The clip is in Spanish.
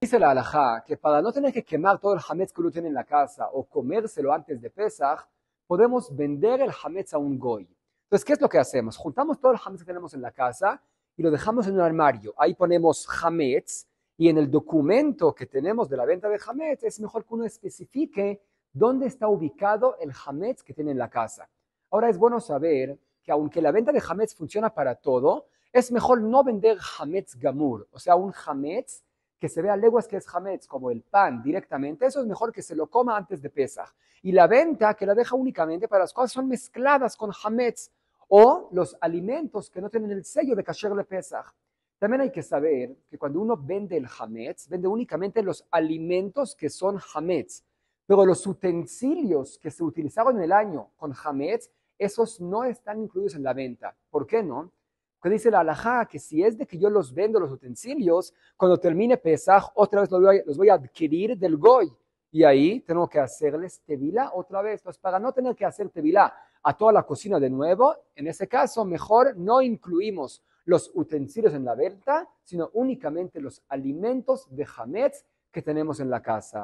Dice la alhaja que para no tener que quemar todo el hametz que uno tiene en la casa o comérselo antes de Pesach, podemos vender el hametz a un goy. Entonces, ¿qué es lo que hacemos? Juntamos todo el hametz que tenemos en la casa y lo dejamos en un armario. Ahí ponemos hametz y en el documento que tenemos de la venta de hametz es mejor que uno especifique dónde está ubicado el hametz que tiene en la casa. Ahora es bueno saber que aunque la venta de Hametz funciona para todo, es mejor no vender Hametz Gamur, o sea, un Hametz que se vea leguas que es Hametz, como el pan directamente, eso es mejor que se lo coma antes de Pesach. Y la venta que la deja únicamente para las cosas son mezcladas con Hametz o los alimentos que no tienen el sello de Kasher de Pesach. También hay que saber que cuando uno vende el Hametz, vende únicamente los alimentos que son Hametz, pero los utensilios que se utilizaron en el año con Hametz esos no están incluidos en la venta. ¿Por qué no? Porque dice la alajá que si es de que yo los vendo los utensilios, cuando termine Pesaj, otra vez los voy, a, adquirir del Goy. Y ahí tengo que hacerles tevila otra vez. Pues para no tener que hacer tevila a toda la cocina de nuevo, en ese caso mejor no incluimos los utensilios en la venta, sino únicamente los alimentos de hametz que tenemos en la casa.